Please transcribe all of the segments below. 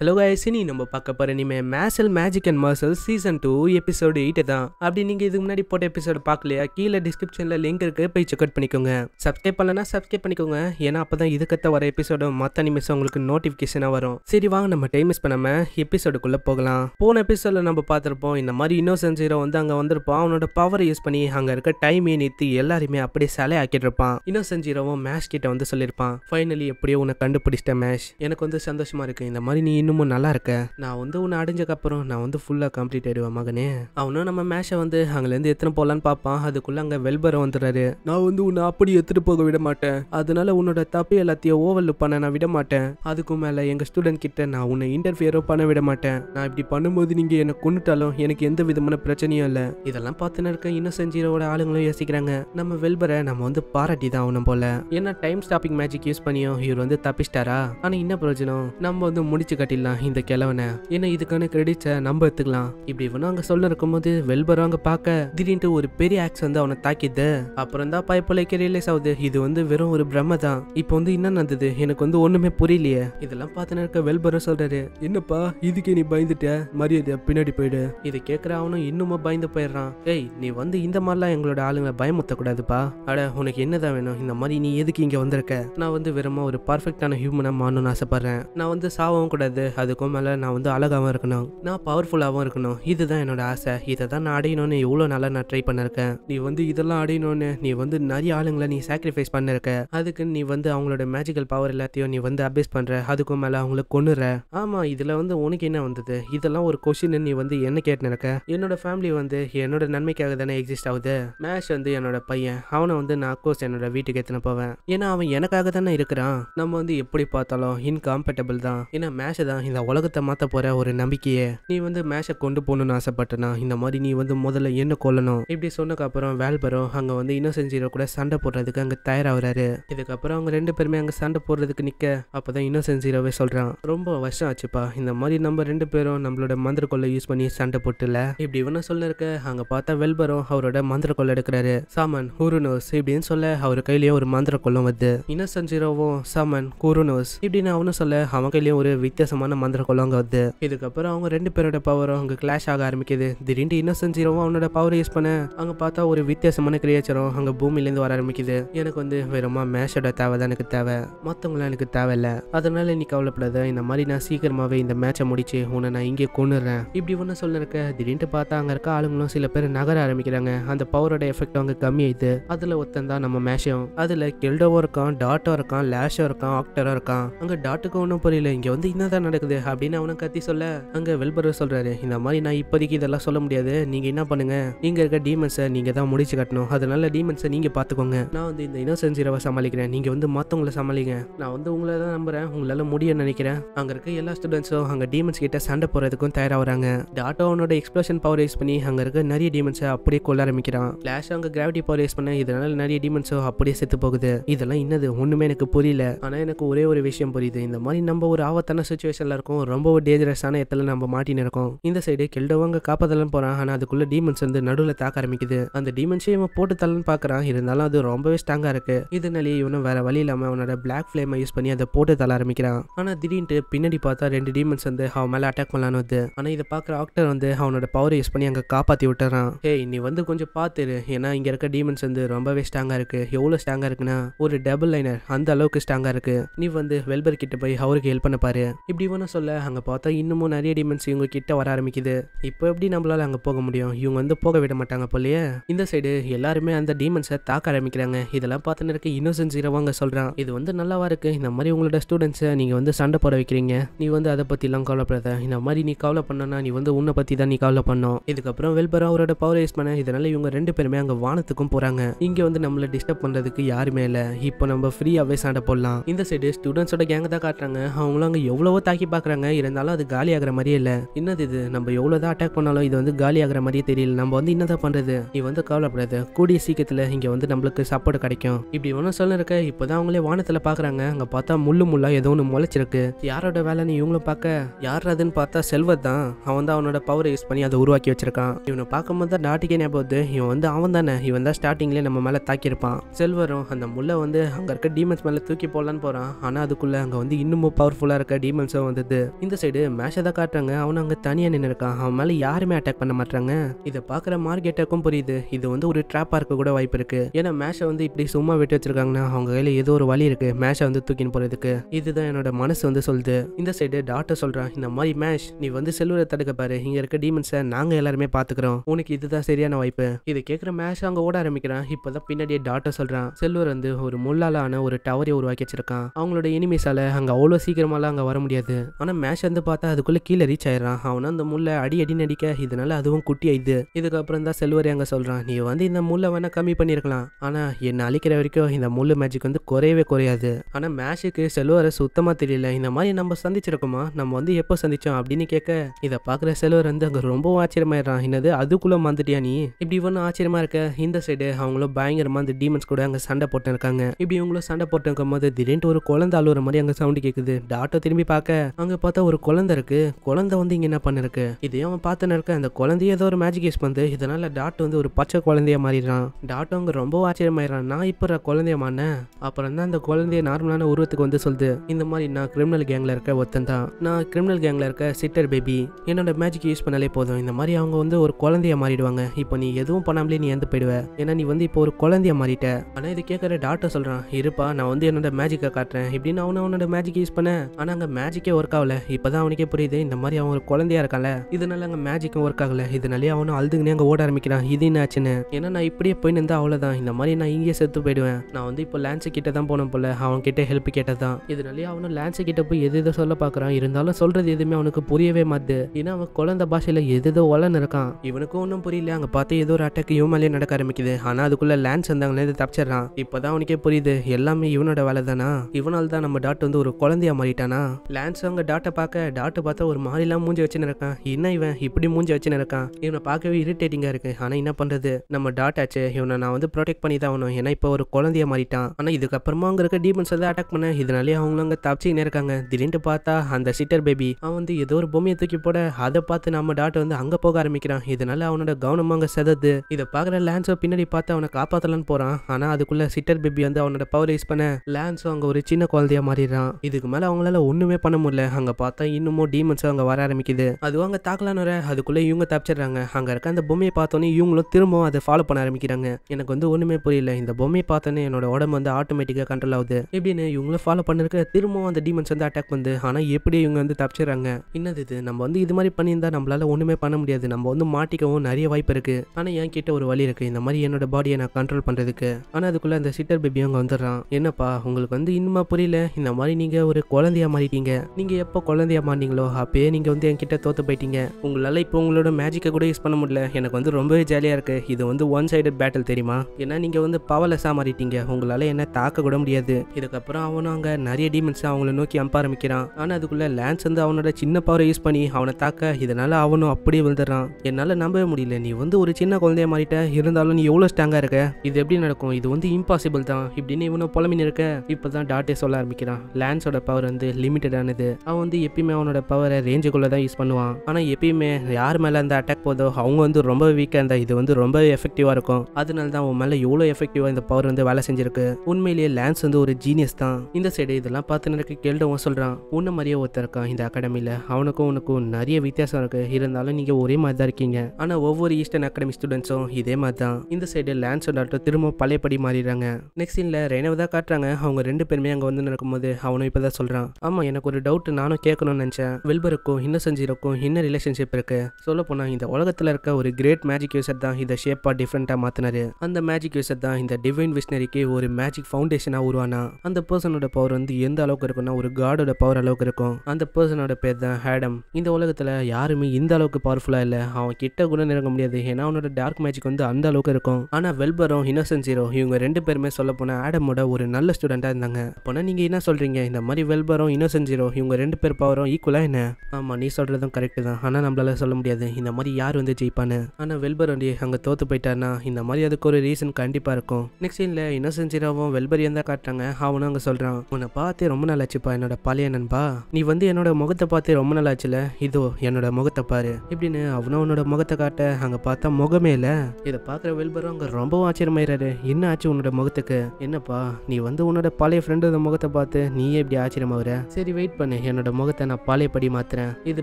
hello காயசினி நம்ம பார்க்க போகிற இனிமேல் மேசல் magic and Mersal season two episode eight தான் அப்படி நீங்கள் இதுக்கு முன்னாடி போட்ட எபிசோடு பார்க்கலையா கீழே டிஸ்கிரிப்ஷனில் லிங்க் இருக்கு போய் செக் அவுட் பண்ணிக்கோங்க சப்ஸ்கிரைப் பண்ணலனா சப்ஸ்கிரைப் பண்ணிக்கோங்க ஏன்னா அப்போ தான் இதுக்கத்த வர எபிசோடு மற்ற நிமிஷம் உங்களுக்கு நோட்டிஃபிகேஷனாக வரும் சரி வாங்க நம்ம டைம் மிஸ் பண்ணாமல் எபிசோடுக்குள்ளே போகலாம் போன எபிசோடில் நம்ம பார்த்துருப்போம் இந்த மாதிரி இன்னோசன்ஸ் ஹீரோ வந்து அங்கே வந்திருப்பான் அவனோட பவர் யூஸ் பண்ணி அங்கே இருக்க டைமே நிறுத்தி எல்லாருமே அப்படியே சிலை ஆக்கிட்டு இருப்பான் இன்னோசன்ஸ் ஹீரோவும் மேஷ் கிட்ட வந்து சொல்லியிருப்பான் ஃபைனலி எப்படியோ உன்னை கண்டுபிடிச்சிட்ட மேஷ் எனக்கு வந்து சந்தோஷமாக இருக்குது இந்த மாதிரி நீ இன்னமும் நல்லா இருக்க நான் வந்து உன்னை அடைஞ்சக்கப்புறம் நான் வந்து ஃபுல்லாக கம்ப்ளீட் ஆயிடுவேன் மகனே அவனும் நம்ம மேஷை வந்து அங்கேருந்து எத்தனை போகலான்னு பார்ப்பான் அதுக்குள்ளே அங்கே வெல்பரை வந்துடுறாரு நான் வந்து உன்னை அப்படி எடுத்துகிட்டு போக விட மாட்டேன் அதனால உன்னோட தப்பு எல்லாத்தையும் ஓவர்லு பண்ண நான் விட மாட்டேன் அதுக்கும் மேலே எங்கள் ஸ்டூடெண்ட் கிட்ட நான் உன்னை இன்டர்ஃபியரோ பண்ண விட மாட்டேன் நான் இப்படி பண்ணும்போது நீங்கள் என்னை கொண்டுட்டாலும் எனக்கு எந்த விதமான பிரச்சனையும் இல்லை இதெல்லாம் பார்த்துன்னு இருக்க இன்னும் ஜீரோவோட ஆளுங்களும் யோசிக்கிறாங்க நம்ம வெல்பரை நம்ம வந்து பாராட்டி தான் அவனை போல ஏன்னா டைம் ஸ்டாப்பிங் மேஜிக் யூஸ் பண்ணியும் இவர் வந்து தப்பிச்சிட்டாரா ஆனால் என்ன பிரயோஜனம் நம்ம வந்து முடிச்சு கட்டி தூக்கிடலாம் இந்த கிழவனை ஏன்னா இதுக்கான கிரெடிட்ஸை நம்ப எடுத்துக்கலாம் இப்படி இவனும் அங்க சொல்ல இருக்கும்போது வெல்பர் அங்க பார்க்க திடீர்னு ஒரு பெரிய ஆக்ஸ் வந்து அவனை தாக்கிது அப்புறம் தான் பாய்ப்பலைக்கு ரியலைஸ் ஆகுது இது வந்து வெறும் ஒரு பிரம்ம தான் இப்போ வந்து என்ன நடந்தது எனக்கு வந்து ஒண்ணுமே புரியலையே இதெல்லாம் பார்த்து இருக்க வெல்பரும் சொல்றாரு என்னப்பா இதுக்கே நீ பயந்துட்ட மரியாதை பின்னாடி போயிடு இதை கேட்குற அவனும் இன்னுமா பயந்து போயிடுறான் ஏய் நீ வந்து இந்த மாதிரிலாம் எங்களோட ஆளுங்களை பயமுத்தக்கூடாதுப்பா அட உனக்கு என்னதான் வேணும் இந்த மாதிரி நீ எதுக்கு இங்க வந்திருக்க நான் வந்து வெறுமா ஒரு பர்ஃபெக்டான ஹியூமனா மாறணும்னு ஆசைப்படுறேன் நான் வந்து சாவவும் கூடாது அதுக்கும் மேலே நான் வந்து அழகாகவும் இருக்கணும் நான் பவர்ஃபுல்லாகவும் இருக்கணும் இதுதான் என்னோட ஆசை இதை தான் நான் அடையணும்னு எவ்வளோ நல்லா நான் ட்ரை பண்ணிருக்கேன் நீ வந்து இதெல்லாம் அடையணும்னு நீ வந்து நிறைய ஆளுங்களை நீ சாக்ரிஃபைஸ் பண்ணிருக்க அதுக்கு நீ வந்து அவங்களோட மேஜிக்கல் பவர் எல்லாத்தையும் நீ வந்து அபேஸ் பண்ணுற அதுக்கும் மேலே அவங்கள கொண்டுற ஆமாம் இதில் வந்து உனக்கு என்ன வந்தது இதெல்லாம் ஒரு கொஷின்னு நீ வந்து என்ன கேட்டுருக்க என்னோட ஃபேமிலி வந்து என்னோட நன்மைக்காக தானே எக்ஸிஸ்ட் ஆகுது மேஷ் வந்து என்னோட பையன் அவனை வந்து நான் அக்கோர்ஸ் என்னோட வீட்டுக்கு எத்தனை போவேன் ஏன்னா அவன் எனக்காக தானே இருக்கிறான் நம்ம வந்து எப்படி பார்த்தாலும் இன்கம்ஃபர்டபுள் தான் ஏன்னா மேஷை தான் இந்த உலகத்தை மாற்ற போகிற ஒரு நம்பிக்கையை நீ வந்து மேஷை கொண்டு போகணும்னு ஆசைப்பட்டனா இந்த மாதிரி நீ வந்து முதல்ல என்ன கொல்லணும் இப்படி அப்புறம் வேல்பரும் அங்கே வந்து இன்னசென்ட் கூட சண்டை போடுறதுக்கு அங்கே தயாராகிறாரு இதுக்கப்புறம் அவங்க ரெண்டு பேருமே அங்கே சண்டை போடுறதுக்கு நிற்க அப்போ தான் இன்னசென்ட் சொல்கிறான் ரொம்ப வருஷம் ஆச்சுப்பா இந்த மாதிரி நம்ம ரெண்டு பேரும் நம்மளோட மந்திர கொள்ளை யூஸ் பண்ணி சண்டை போட்டுல இப்படி சொல்ல இருக்க அங்கே பார்த்தா வெல்பரும் அவரோட மந்திர கொள்ளை எடுக்கிறாரு சாமன் ஹூருனோஸ் இப்படின்னு சொல்ல அவர் கையிலயே ஒரு மந்திர கொள்ளம் வருது இன்னசென்ட் ஜீரோவும் சாமன் ஹூருனோஸ் இப்படின்னு அவனும் சொல்ல அவன் கையிலயும் ஒரு வித்தியாசமான பயங்கரமான மந்திர குலங்க வருது இதுக்கப்புறம் அவங்க ரெண்டு பேரோட பவரும் அங்கே கிளாஷ் ஆக ஆரம்பிக்குது திடீர்னு இன்னசென்ட் ஜீரோவும் அவனோட பவர் யூஸ் பண்ண அங்கே பார்த்தா ஒரு வித்தியாசமான கிரியேச்சரும் அங்கே இருந்து வர ஆரம்பிக்குது எனக்கு வந்து வெறுமா மேஷோட தேவை தான் எனக்கு தேவை மற்றவங்களாம் எனக்கு தேவையில்ல அதனால நீ கவலைப்படாத இந்த மாதிரி நான் சீக்கிரமாகவே இந்த மேட்சை முடிச்சு உன்னை நான் இங்கே கொண்டுறேன் இப்படி ஒன்று இருக்க திடீர்னு பார்த்தா அங்கே இருக்க ஆளுங்களும் சில பேர் நகர ஆரம்பிக்கிறாங்க அந்த பவரோட எஃபெக்ட் அங்கே கம்மியாயிடுது அதில் ஒருத்தன் தான் நம்ம மேஷம் அதில் கெல்டோவும் இருக்கான் டாட்டோ இருக்கான் லேஷோ இருக்கான் ஆக்டரோ இருக்கான் அங்கே டாட்டுக்கு ஒன்றும் புரியல இங்கே வந்து என்னதான் நடக்குது அப்படின்னு அவனும் கத்தி சொல்ல அங்க வெல்பர் சொல்றாரு இந்த மாதிரி நான் இப்போதைக்கு இதெல்லாம் சொல்ல முடியாது நீங்க என்ன பண்ணுங்க நீங்க இருக்க டீமன்ஸை நீங்க தான் முடிச்சு கட்டணும் அதனால டீமன்ஸை நீங்க பாத்துக்கோங்க நான் வந்து இந்த இன்னோசன்ஸ் இரவை சமாளிக்கிறேன் நீங்க வந்து மத்தவங்களை சமாளிங்க நான் வந்து உங்களை தான் நம்புறேன் உங்களால முடிய நினைக்கிறேன் அங்க இருக்க எல்லா ஸ்டூடெண்ட்ஸும் அங்க டீமன்ஸ் கிட்ட சண்டை போறதுக்கும் தயாராகிறாங்க டாட்டோ அவனோட எக்ஸ்பிளோஷன் பவர் யூஸ் பண்ணி அங்க இருக்க நிறைய டீமன்ஸை அப்படியே கொள்ள ஆரம்பிக்கிறான் கிளாஷ் அங்க கிராவிட்டி பவர் யூஸ் பண்ண இதனால நிறைய டீமன்ஸோ அப்படியே செத்து போகுது இதெல்லாம் என்னது ஒண்ணுமே எனக்கு புரியல ஆனா எனக்கு ஒரே ஒரு விஷயம் புரியுது இந்த மாதிரி நம்ம ஒரு ஆபத்தான சுச்சுவேஷன் சுச்சுவேஷனில் இருக்கும் ரொம்ப டேஞ்சரஸான இடத்துல நம்ம மாட்டின்னு இருக்கோம் இந்த சைடு கெல்டவங்க காப்பாத்தலாம் போகிறான் ஆனால் அதுக்குள்ள டீமன்ஸ் வந்து நடுவில் தாக்க ஆரம்பிக்குது அந்த டீமன்ஸே இவன் போட்டு தள்ளன்னு பார்க்குறான் இருந்தாலும் அது ரொம்பவே ஸ்ட்ராங்காக இருக்குது இதனாலேயே இவனும் வேற வழி இல்லாமல் அவனோட பிளாக் ஃப்ளேமை யூஸ் பண்ணி அதை போட்டு தள்ள ஆரம்பிக்கிறான் ஆனால் திடீர்னு பின்னாடி பார்த்தா ரெண்டு டீமன்ஸ் வந்து அவன் மேலே அட்டாக் பண்ணலான்னு வந்து ஆனால் இதை பார்க்குற ஆக்டர் வந்து அவனோட பவர் யூஸ் பண்ணி அங்கே காப்பாற்றி விட்டுறான் ஹே நீ வந்து கொஞ்சம் பார்த்துரு ஏன்னா இங்கே இருக்க டீமன்ஸ் வந்து ரொம்பவே ஸ்ட்ராங்காக இருக்குது எவ்வளோ ஸ்ட்ராங்காக இருக்குன்னா ஒரு டபுள் லைனர் அந்த அளவுக்கு ஸ்ட்ராங்காக இருக்குது நீ வந்து வெல்பர் கிட்ட போய் அவருக்கு ஹெல்ப் பண்ண பாரு இப்படி ஈவனாக சொல்ல அங்கே பார்த்தா இன்னமும் நிறைய டிமன்ஸ் இவங்க கிட்ட வர ஆரம்பிக்குது இப்போ எப்படி நம்மளால அங்கே போக முடியும் இவங்க வந்து போக விட மாட்டாங்க போலயே இந்த சைடு எல்லாருமே அந்த டிமன்ஸை தாக்க ஆரம்பிக்கிறாங்க இதெல்லாம் பார்த்துன்னு இருக்க இன்னோசன்ஸ் இரவாங்க சொல்கிறான் இது வந்து நல்லாவா இருக்கு இந்த மாதிரி உங்களோட ஸ்டூடெண்ட்ஸை நீங்கள் வந்து சண்டை போட வைக்கிறீங்க நீ வந்து அதை பற்றிலாம் கவலைப்படாத இந்த மாதிரி நீ கவலை பண்ணனா நீ வந்து உன்னை பற்றி தான் நீ கவலை பண்ணும் இதுக்கப்புறம் வெல்பர் அவரோட பவர் யூஸ் பண்ண இதனால இவங்க ரெண்டு பேருமே அங்கே வானத்துக்கும் போகிறாங்க இங்கே வந்து நம்மளை டிஸ்டர்ப் பண்ணுறதுக்கு யாருமே இல்லை இப்போ நம்ம ஃப்ரீயாகவே சண்டை போடலாம் இந்த சைடு ஸ்டூடெண்ட்ஸோட கேங்க தான் காட்டுறாங்க அவங்களும் அங்கே எவ்வளவோ தாக்கி தாக்கி பார்க்குறாங்க இருந்தாலும் அது காலி ஆகிற மாதிரியே இல்லை என்னது இது நம்ம எவ்வளோ தான் அட்டாக் பண்ணாலும் இது வந்து காலி ஆகிற மாதிரியே தெரியல நம்ம வந்து என்னதான் பண்ணுறது நீ வந்து கவலைப்படாது கூடிய சீக்கிரத்தில் இங்கே வந்து நம்மளுக்கு சாப்பாடு கிடைக்கும் இப்படி ஒன்றும் சொல்ல இருக்க இப்போ தான் அவங்களே வானத்தில் பார்க்குறாங்க அங்கே பார்த்தா முள்ளு முள்ளா ஏதோ ஒன்று முளைச்சிருக்கு யாரோட வேலைன்னு இவங்களும் பார்க்க யார் அதுன்னு பார்த்தா செல்வத் தான் அவன் தான் அவனோட பவரை யூஸ் பண்ணி அதை உருவாக்கி வச்சிருக்கான் இவனை போது தான் நாட்டுக்கே ஞாபகம் இவன் வந்து அவன் தானே இவன் தான் ஸ்டார்டிங்லேயே நம்ம மேலே தாக்கியிருப்பான் செல்வரும் அந்த முல்லை வந்து அங்கே இருக்க டீமன்ஸ் மேலே தூக்கி போடலான்னு போறான் ஆனால் அதுக்குள்ளே அங்கே வந்து இன்னமும் பவர்ஃபுல்லாக இருக்க டீமன்ஸும் வந்தது இந்த சைடு மேஷை தான் காட்டுறாங்க அவன் அங்கே தனியாக நின்று இருக்கான் அவன் மேலே யாருமே அட்டாக் பண்ண மாட்டாங்க இதை பார்க்குற மார்க்கெட்டருக்கும் புரியுது இது வந்து ஒரு ட்ராப்பாக இருக்க கூட வாய்ப்பு இருக்கு ஏன்னா மேஷை வந்து இப்படி சும்மா விட்டு வச்சிருக்காங்கன்னா அவங்க கையில் ஏதோ ஒரு வழி இருக்கு மேஷை வந்து தூக்கின்னு போறதுக்கு இதுதான் என்னோட மனசு வந்து சொல்லுது இந்த சைடு டாக்டர் சொல்றான் இந்த மாதிரி மேஷ் நீ வந்து செல்வரை தடுக்க பாரு இங்க இருக்க டீமன்ஸ நாங்க எல்லாருமே பாத்துக்கிறோம் உனக்கு இதுதான் சரியான வாய்ப்பு இதை கேட்குற மேஷ் அங்க ஓட ஆரம்பிக்கிறான் இப்பதான் பின்னாடியே டாக்டர் சொல்றான் செல்வர் வந்து ஒரு முள்ளாலான ஒரு டவரை உருவாக்கி வச்சிருக்கான் அவங்களோட எனிமீஸால அங்க அவ்வளோ சீக்கிரமாலாம் அங்க வர முடியாது ஆனால் மேஷ் வந்து பார்த்தா அதுக்குள்ளே கீழே ரீச் ஆயிடுறான் அவனும் அந்த முள்ள அடி அடி நடிக்க இதனால அதுவும் குட்டி ஆயிடுது இதுக்கப்புறம் தான் செல்வர் அங்கே சொல்கிறான் நீ வந்து இந்த முள்ளை வேணால் கம்மி பண்ணியிருக்கலாம் ஆனால் என்னை அழிக்கிற வரைக்கும் இந்த முள்ளு மேஜிக் வந்து குறையவே குறையாது ஆனால் மேஷுக்கு செல்வரை சுத்தமாக தெரியல இந்த மாதிரி நம்ம சந்திச்சிருக்கோமா நம்ம வந்து எப்போ சந்திச்சோம் அப்படின்னு கேட்க இதை பார்க்குற செல்வர் வந்து அங்கே ரொம்பவும் ஆச்சரியமாயிடுறான் என்னது அதுக்குள்ளே வந்துட்டியா நீ இப்படி இவனும் ஆச்சரியமாக இருக்க இந்த சைடு அவங்களும் பயங்கரமாக அந்த டீமன்ஸ் கூட அங்கே சண்டை போட்டு இருக்காங்க இப்படி இவங்களும் சண்டை போட்டு இருக்கும் போது திடீர்னு ஒரு குழந்தை அழுகிற மாதிரி அங்கே சவுண்டு கேட்குது டாட்டோ திரும்பி பார்க்க அங்க பார்த்தா ஒரு குழந்தை இருக்கு குழந்தை வந்து இங்க என்ன பண்ணிருக்கு இதையும் அவன் பார்த்து இருக்க அந்த குழந்தைய ஏதோ ஒரு மேஜிக் யூஸ் பண்ணு இதனால டாட் வந்து ஒரு பச்சை குழந்தைய மாறிடுறான் டாட் அவங்க ரொம்ப ஆச்சரியமாயிடுறான் நான் இப்ப குழந்தைய மாறினேன் அப்புறம் தான் அந்த குழந்தைய நார்மலான உருவத்துக்கு வந்து சொல்லுது இந்த மாதிரி நான் கிரிமினல் கேங்ல இருக்க ஒத்தன் தான் நான் கிரிமினல் கேங்ல இருக்க சிட்டர் பேபி என்னோட மேஜிக் யூஸ் பண்ணாலே போதும் இந்த மாதிரி அவங்க வந்து ஒரு குழந்தைய மாறிடுவாங்க இப்போ நீ எதுவும் பண்ணாமலே நீ எந்த போயிடுவ ஏன்னா நீ வந்து இப்போ ஒரு குழந்தைய மாறிட்ட ஆனா இது கேட்கற டாட்டை சொல்றான் இருப்பா நான் வந்து என்னோட மேஜிக்கை காட்டுறேன் இப்படின்னு அவனை அவனோட மேஜிக் யூஸ் பண்ண ஆனா அங்க மேஜிக்கே ஒர்க் ஆகல இப்போதான் அவனுக்கே புரியுது இந்த மாதிரி அவன் ஒரு குழந்தையா இருக்கல இதனால அங்க மேஜிக்கும் ஒர்க் ஆகல இதனாலே அவனும் அழுதுங்கனே அங்க ஓட ஆரம்பிக்கிறான் இது என்ன ஆச்சுன்னு ஏன்னா நான் இப்படியே போய் நின்று அவ்வளவுதான் இந்த மாதிரி நான் இங்கே செத்து போயிடுவேன் நான் வந்து இப்போ லான்ஸு கிட்ட தான் போன போல அவன் கிட்ட ஹெல்ப் கேட்டதான் தான் இதனாலே அவனும் கிட்ட போய் எது எதோ சொல்ல பாக்குறான் இருந்தாலும் சொல்றது எதுவுமே அவனுக்கு புரியவே மாட்டுது ஏன்னா அவன் குழந்தை பாஷையில எது எதோ ஒலன்னு இருக்கான் இவனுக்கும் ஒன்றும் புரியல அங்க பார்த்து ஏதோ ஒரு அட்டாக் இவன் நடக்க ஆரம்பிக்குது ஆனா அதுக்குள்ள லான்ஸ் வந்தாங்களே இது தப்பிச்சிடறான் இப்போதான் அவனுக்கே புரியுது எல்லாமே இவனோட வேலை தானா இவனால் தான் நம்ம டாட் வந்து ஒரு குழந்தையா மாறிட்டானா லான்ஸ் அவங்க டாட்டை பார்க்க டாட்டை பார்த்தா ஒரு மாதிரிலாம் மூஞ்சி வச்சுன்னு இருக்கான் என்ன இவன் இப்படி மூஞ்சி வச்சுன்னு இருக்கான் இவனை பார்க்கவே இரிட்டேட்டிங்காக இருக்கு ஆனால் என்ன பண்ணுறது நம்ம டாட் ஆச்சு இவனை நான் வந்து ப்ரொடெக்ட் பண்ணி தான் ஆகணும் ஏன்னா இப்போ ஒரு குழந்தைய மாறிட்டான் ஆனால் இதுக்கப்புறமா அங்கே இருக்க டீமன்ஸ் வந்து அட்டாக் பண்ண இதனாலே அவங்களும் அங்கே தப்பிச்சுக்கினே இருக்காங்க திடீர்னு பார்த்தா அந்த சிட்டர் பேபி அவன் வந்து ஏதோ ஒரு பொம்மையை தூக்கி போட அதை பார்த்து நம்ம டாட்டை வந்து அங்கே போக ஆரம்பிக்கிறான் இதனால அவனோட கவனமாக அங்கே செதது இதை பார்க்குற லேன்ஸோ பின்னாடி பார்த்து அவனை காப்பாற்றலான்னு போகிறான் ஆனால் அதுக்குள்ளே சிட்டர் பேபி வந்து அவனோட பவர் யூஸ் பண்ண லேன்ஸோ அங்கே ஒரு சின்ன குழந்தையா மாறிடுறான் இதுக்கு மேலே அவங்களால ஒன்றுமே பண்ண முடியும் முடியல அங்கே பார்த்தா இன்னமும் டீமன்ஸ் அங்கே வர ஆரம்பிக்குது அதுவும் அங்கே தாக்கலான்னு வர அதுக்குள்ளே இவங்க தப்பிச்சிடுறாங்க அங்கே இருக்க அந்த பொம்மையை பார்த்தோன்னே இவங்களும் திரும்பவும் அதை ஃபாலோ பண்ண ஆரம்பிக்கிறாங்க எனக்கு வந்து ஒன்றுமே புரியல இந்த பொம்மையை பார்த்தோன்னே என்னோட உடம்பு வந்து ஆட்டோமேட்டிக்காக கண்ட்ரோல் ஆகுது எப்படின்னு இவங்களும் ஃபாலோ பண்ணிருக்க திரும்பவும் அந்த டீமன்ஸ் வந்து அட்டாக் வந்து ஆனால் எப்படி இவங்க வந்து தப்பிச்சிடுறாங்க என்னது இது நம்ம வந்து இது மாதிரி பண்ணியிருந்தா நம்மளால ஒன்றுமே பண்ண முடியாது நம்ம வந்து மாட்டிக்கவும் நிறைய வாய்ப்பு இருக்குது ஆனால் என் கிட்ட ஒரு வழி இருக்குது இந்த மாதிரி என்னோட பாடியை நான் கண்ட்ரோல் பண்ணுறதுக்கு ஆனால் அதுக்குள்ளே அந்த சிட்டர் பேபி அங்கே வந்துடுறான் என்னப்பா உங்களுக்கு வந்து இன்னுமா புரியல இந்த மாதிரி நீங்கள் ஒரு குழந்தையா மாறிட்டீங்க நீங்கள் எப்போ குழந்தைய மாட்டீங்களோ அப்பயே நீங்கள் வந்து என்கிட்ட தோற்று போயிட்டீங்க உங்களால் இப்போ உங்களோட மேஜிக்கை கூட யூஸ் பண்ண முடியல எனக்கு வந்து ரொம்பவே ஜாலியாக இருக்குது இது வந்து ஒன் சைடட் பேட்டில் தெரியுமா ஏன்னா நீங்கள் வந்து பவர்லெஸ்ஸாக மாறிட்டீங்க உங்களால் என்ன தாக்க கூட முடியாது இதுக்கப்புறம் அவனும் அங்கே நிறைய டீமன்ஸ் அவங்கள நோக்கி அம்ப ஆரம்பிக்கிறான் ஆனால் அதுக்குள்ளே லேன்ஸ் வந்து அவனோட சின்ன பவரை யூஸ் பண்ணி அவனை தாக்க இதனால் அவனும் அப்படியே விழுந்துடுறான் என்னால் நம்பவே முடியல நீ வந்து ஒரு சின்ன குழந்தைய மாறிட்ட இருந்தாலும் நீ எவ்வளோ ஸ்ட்ராங்காக இருக்க இது எப்படி நடக்கும் இது வந்து இம்பாசிபிள் தான் இப்படின்னு இவனை புலமின் இருக்க இப்போ தான் டாட்டே சொல்ல ஆரம்பிக்கிறான் லேன்ஸோட பவர் வந்து லிமிட்டடானது அவன் வந்து எப்பயுமே அவனோட பவரை ரேஞ்சுக்குள்ளே தான் யூஸ் பண்ணுவான் ஆனால் எப்பயுமே யார் மேலே அந்த அட்டாக் போதோ அவங்க வந்து ரொம்ப வீக்காக இருந்தால் இது வந்து ரொம்ப எஃபெக்டிவாக இருக்கும் அதனால தான் அவன் மேலே எவ்வளோ எஃபெக்டிவாக இந்த பவர் வந்து வேலை செஞ்சிருக்கு உண்மையிலேயே லேன்ஸ் வந்து ஒரு ஜீனியஸ் தான் இந்த சைடு இதெல்லாம் பார்த்து எனக்கு கேள்டவும் சொல்கிறான் உன்ன மாதிரியே ஒருத்தர் இருக்கான் இந்த அகாடமியில் அவனுக்கும் உனக்கும் நிறைய வித்தியாசம் இருக்குது இருந்தாலும் நீங்கள் ஒரே மாதிரி தான் இருக்கீங்க ஆனால் ஒவ்வொரு ஈஸ்டர்ன் அகாடமி ஸ்டூடெண்ட்ஸும் இதே மாதிரி தான் இந்த சைடு லேன்ஸ் டாக்டர் திரும்ப பழையபடி மாறிடுறாங்க நெக்ஸ்ட் சீனில் ரெனவை தான் காட்டுறாங்க அவங்க ரெண்டு பேருமே அங்கே வந்து நடக்கும்போது அவனும் இப்போ தான் சொல்கிறான் ஆமாம் எனக்கு ஒரு டவுட் டவுட் நானும் கேட்கணும்னு நினச்சேன் வில்பருக்கும் இன்னும் செஞ்சிருக்கும் இன்னும் ரிலேஷன்ஷிப் இருக்கு சொல்ல போனால் இந்த உலகத்தில் இருக்க ஒரு கிரேட் மேஜிக் யூசர் தான் இதை ஷேப்பாக டிஃப்ரெண்ட்டாக மாற்றினாரு அந்த மேஜிக் யூசர் தான் இந்த டிவைன் விஷ்னரிக்கு ஒரு மேஜிக் ஃபவுண்டேஷனாக உருவானா அந்த பர்சனோட பவர் வந்து எந்த அளவுக்கு இருக்குன்னா ஒரு காடோட பவர் அளவுக்கு இருக்கும் அந்த பர்சனோட பேர் தான் ஹேடம் இந்த உலகத்தில் யாருமே இந்த அளவுக்கு பவர்ஃபுல்லாக இல்லை அவன் கிட்ட கூட நெருங்க முடியாது ஏன்னா அவனோட டார்க் மேஜிக் வந்து அந்த அளவுக்கு இருக்கும் ஆனால் வெல்பரும் இன்னசென்ட் ஜீரோ இவங்க ரெண்டு பேருமே சொல்ல போனால் ஆடமோட ஒரு நல்ல ஸ்டூடெண்ட்டாக இருந்தாங்க அப்போனா நீங்கள் என்ன சொல்கிறீங்க இந்த மாதிரி வெல்பரும் இன்னசென்ட் ஜீரோ இவங்க இவங்க ரெண்டு பேர் பவரும் ஈக்குவலாக என்ன ஆமாம் நீ சொல்கிறதும் கரெக்டு தான் ஆனால் நம்மளால சொல்ல முடியாது இந்த மாதிரி யார் வந்து ஜெயிப்பான்னு ஆனால் வெல்பர் வண்டி அங்கே தோற்று போயிட்டான்னா இந்த மாதிரி அதுக்கு ஒரு ரீசன் கண்டிப்பாக இருக்கும் நெக்ஸ்ட் சீனில் இன்னும் ஜீராவும் வெல்பர் தான் காட்டுறாங்க அவனும் அங்கே சொல்கிறான் உன்னை பார்த்து ரொம்ப நாள் ஆச்சுப்பா என்னோட பழைய நண்பா நீ வந்து என்னோட முகத்தை பார்த்து ரொம்ப நாள் ஆச்சுல இதோ என்னோட முகத்தை பாரு இப்படின்னு அவனும் அவனோட முகத்தை காட்ட அங்கே பார்த்தா முகமே இல்லை இதை பார்க்குற வெல்பரும் அங்கே ரொம்பவும் ஆச்சரியமாயிறாரு என்ன ஆச்சு உன்னோட முகத்துக்கு என்னப்பா நீ வந்து உன்னோட பழைய ஃப்ரெண்டோட முகத்தை பார்த்து நீயே இப்படி ஆச்சரியமாகற சரி வெயிட் பண்ணு என்னோட முகத்தை நான் பாலைப்படி மாத்துறேன் இது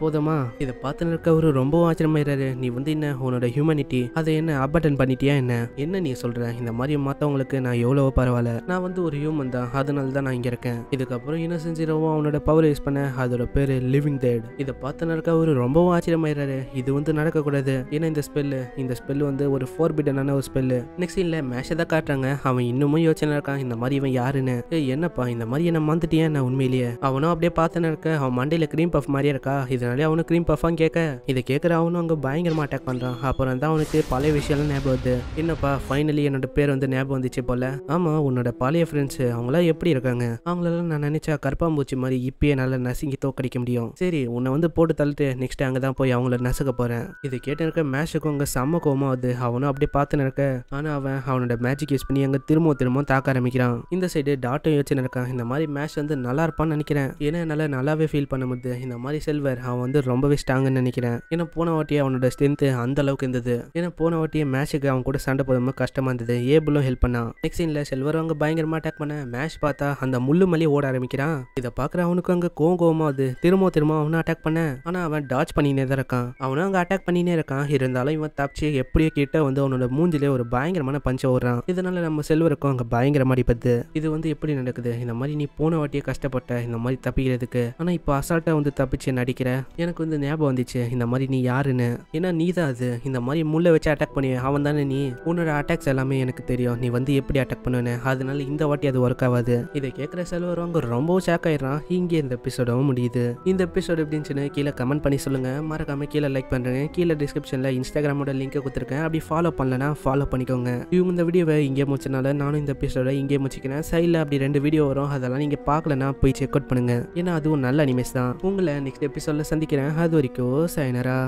போதுமா இதை பார்த்து நிற்கவரு ரொம்பவும் ஆச்சரியமாயிராரு நீ வந்து என்ன உன்னோட ஹியூமனிட்டி அதை என்ன அபட்டன் பண்ணிட்டியா என்ன என்ன நீ சொல்ற இந்த மாதிரி மாத்தவங்களுக்கு நான் எவ்வளவோ பரவாயில்ல நான் வந்து ஒரு ஹியூமன் தான் அதனால தான் நான் இங்க இருக்கேன் இதுக்கப்புறம் என்ன ஜீரோவும் அவனோட பவர் யூஸ் பண்ண அதோட பேரு லிவிங் தேட் இதை பார்த்து நிற்கவரு ரொம்பவும் ஆச்சரியமாயிராரு இது வந்து நடக்கக்கூடாது ஏன்னா இந்த ஸ்பெல்லு இந்த ஸ்பெல் வந்து ஒரு ஃபோர் பிட்டனான ஒரு ஸ்பெல்லு நெக்ஸ்ட் இல்ல மேஷ தான் காட்டுறாங்க அவன் இன்னமும் யோசனை இருக்கான் இந்த மாதிரி இவன் யாருன்னு என்னப்பா இந்த மாதிரி என்ன மாந்துட்டியா நான் உண்மையிலேயே அவனும் அப்படியே பார்த்து ஒருத்தன் இருக்க அவன் மண்டையில் க்ரீம் பஃப் மாதிரியே இருக்கா இதனாலே அவனும் க்ரீம் பஃபான்னு கேட்க இதை கேட்குற அவனும் அங்கே பயங்கரமாக அட்டாக் பண்ணுறான் அப்புறம் தான் அவனுக்கு பழைய விஷயம்லாம் ஞாபகம் வருது என்னப்பா ஃபைனலி என்னோட பேர் வந்து ஞாபகம் வந்துச்சு போல ஆமாம் உன்னோட பழைய ஃப்ரெண்ட்ஸு அவங்களாம் எப்படி இருக்காங்க அவங்களெல்லாம் நான் நினச்சா கற்பாம்பூச்சி மாதிரி இப்பயே நல்லா நசுங்கி தோக்கடிக்க முடியும் சரி உன்னை வந்து போட்டு தள்ளிட்டு நெக்ஸ்ட் அங்கே தான் போய் அவங்கள நசுக்க போகிறேன் இது கேட்டு இருக்க மேஷுக்கும் அங்கே செம்ம கோமா வந்து அவனும் அப்படியே பார்த்து நடக்க ஆனால் அவன் அவனோட மேஜிக் யூஸ் பண்ணி அங்கே திரும்ப திரும்ப தாக்க ஆரம்பிக்கிறான் இந்த சைடு டாட்டும் யோசிச்சு நடக்கான் இந்த மாதிரி மேஷ் வந்து நல்லா இருப்பான்னு நினைக்கிறேன் ஏன்னா நல்லாவே ஃபீல் பண்ண முடியுது இந்த மாதிரி செல்வர் அவன் வந்து ரொம்பவே ஸ்ட்ராங்குன்னு நினைக்கிறேன் ஏன்னா போன வாட்டியே அவனோட ஸ்ட்ரென்த்து அந்த அளவுக்கு இருந்தது ஏன்னா போன வாட்டியே மேட்சுக்கு அவன் கூட சண்டை போடும்போது கஷ்டமாக இருந்தது ஏபிளும் ஹெல்ப் பண்ணான் நெக்ஸ்ட் சீனில் செல்வர் அவங்க பயங்கரமாக அட்டாக் பண்ண மேட்ச் பார்த்தா அந்த முள்ளு மலி ஓட ஆரம்பிக்கிறான் இதை பாக்குற அவனுக்கு அங்கே கோவம் அது திரும்ப திரும்ப அவனும் அட்டாக் பண்ண ஆனால் அவன் டாச் பண்ணினே தான் இருக்கான் அவனும் அங்கே அட்டாக் பண்ணினே இருக்கான் இருந்தாலும் இவன் தப்பிச்சு எப்படியோ கிட்ட வந்து அவனோட மூஞ்சிலே ஒரு பயங்கரமான பஞ்ச ஓடுறான் இதனால நம்ம செல்வருக்கும் அங்கே பயங்கரமாக அடிப்பது இது வந்து எப்படி நடக்குது இந்த மாதிரி நீ போன வாட்டியே கஷ்டப்பட்ட இந்த மாதிரி தப்பிக்கிறது இருக்கு ஆனா இப்போ அசால்ட்டா வந்து தப்பிச்சு நடிக்கிற எனக்கு வந்து ஞாபகம் வந்துச்சு இந்த மாதிரி நீ யாருன்னு ஏன்னா நீ தான் அது இந்த மாதிரி முள்ள வச்சு அட்டாக் பண்ணுவேன் அவன் தானே நீ உன்னோட அட்டாக்ஸ் எல்லாமே எனக்கு தெரியும் நீ வந்து எப்படி அட்டாக் பண்ணுவேன் அதனால இந்த வாட்டி அது ஒர்க் ஆகாது இதை கேட்குற செலவரவங்க ரொம்பவும் ஷாக் ஆயிடுறான் இங்கே இந்த எபிசோடவும் முடியுது இந்த எபிசோடு எப்படின்னு கீழே கமெண்ட் பண்ணி சொல்லுங்க மறக்காம கீழே லைக் பண்ணுறேன் கீழே டிஸ்கிரிப்ஷனில் இன்ஸ்டாகிராமோட லிங்க்கை கொடுத்துருக்கேன் அப்படி ஃபாலோ பண்ணலன்னா ஃபாலோ பண்ணிக்கோங்க இவங்க இந்த வீடியோவை இங்கே முடிச்சனால நானும் இந்த எபிசோட இங்கே முடிச்சிக்கிறேன் சைடில் அப்படி ரெண்டு வீடியோ வரும் அதெல்லாம் நீங்கள் பார்க்கலன்னா போய் செக் அவுட் பண்ணுங்க ஏன்னா அதுவும் நல்ல அனிமேஸ் தான் உங்களை நெக்ஸ்ட் எபிசோட்ல சந்திக்கிறேன் அது வரைக்கும் சைனரா